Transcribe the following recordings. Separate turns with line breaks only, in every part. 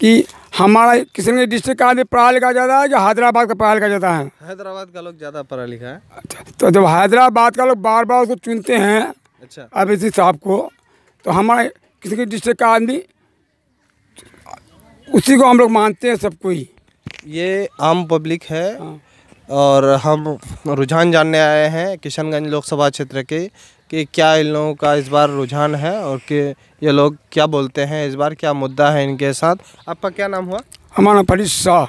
कि हमारा किशनगंज डिस्ट्रिक्ट का आदमी पढ़ा लिखा ज़्यादा है या हैदराबाद का पढ़ा लिखा ज़्यादा है
हैदराबाद का लोग ज़्यादा पढ़ा लिखा है अच्छा
तो जब हैदराबाद का लोग बार बार उसको चुनते हैं अच्छा अब इसी साहब को तो हमारे किशनगंज डिस्ट्रिक्ट का आदमी
उसी को हम लोग मानते हैं सब कोई ये आम पब्लिक है हाँ। और हम रुझान जानने आए हैं किशनगंज लोकसभा क्षेत्र के कि क्या इन लोगों का इस बार रुझान है और कि ये लोग क्या बोलते हैं इस बार क्या मुद्दा है इनके साथ आपका क्या नाम हुआ हमारा फरीद शाह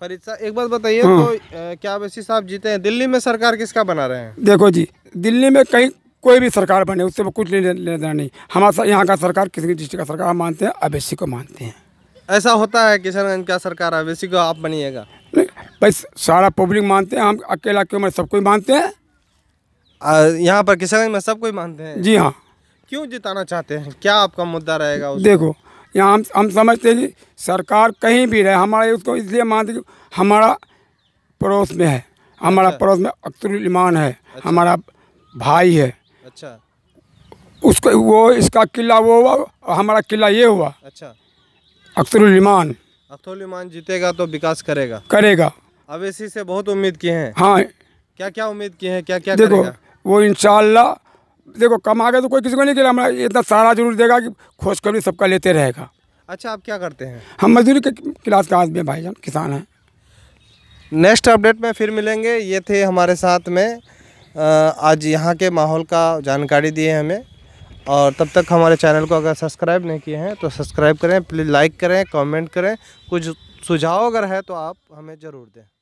फरीद शाह एक बात बताइए हाँ। तो क्या अवैसी साहब जीते हैं दिल्ली में सरकार किसका बना रहे हैं
देखो जी दिल्ली में कहीं कोई भी सरकार बने उससे कुछ लेना ले, ले नहीं हमारा यहाँ का सरकार किसी भी डिस्ट्रिक्ट का सरकार मानते हैं अवैसी को मानते हैं
ऐसा होता है किशनगंज का सरकार अवैसी को आप बनिएगा
भाई सारा पब्लिक मानते हैं हम अकेला क्यों मैं सबको मानते हैं यहाँ पर किसान में सबको मानते हैं जी हाँ क्यों जिताना चाहते हैं क्या आपका मुद्दा रहेगा देखो यहाँ हम हम समझते हैं सरकार कहीं भी रहे हमारे उसको इसलिए मानते कि हमारा पड़ोस में है हमारा अच्छा। पड़ोस में अख्तुल ईमान है अच्छा। हमारा भाई है अच्छा उसको वो इसका किला वो हुआ और हमारा किला ये हुआ अच्छा अख्तुल ईमान
अख्तुल ईमान जीतेगा तो विकास करेगा करेगा अवैसी से बहुत उम्मीद किए हैं हाँ क्या क्या उम्मीद किए हैं क्या क्या देखो करेगा?
वो इनशाला देखो कम आगे तो कोई किसी को नहीं किया हमारा इतना सारा जरूर देगा कि खोज कर सबका लेते रहेगा
अच्छा आप क्या करते हैं हम मजदूरी के क्लास का आदमी जान किसान हैं नेक्स्ट अपडेट में फिर मिलेंगे ये थे हमारे साथ में आज यहाँ के माहौल का जानकारी दिए हमें और तब तक हमारे चैनल को अगर सब्सक्राइब नहीं किए हैं तो सब्सक्राइब करें प्लीज़ लाइक करें कमेंट करें कुछ सुझाव अगर है तो आप हमें ज़रूर दें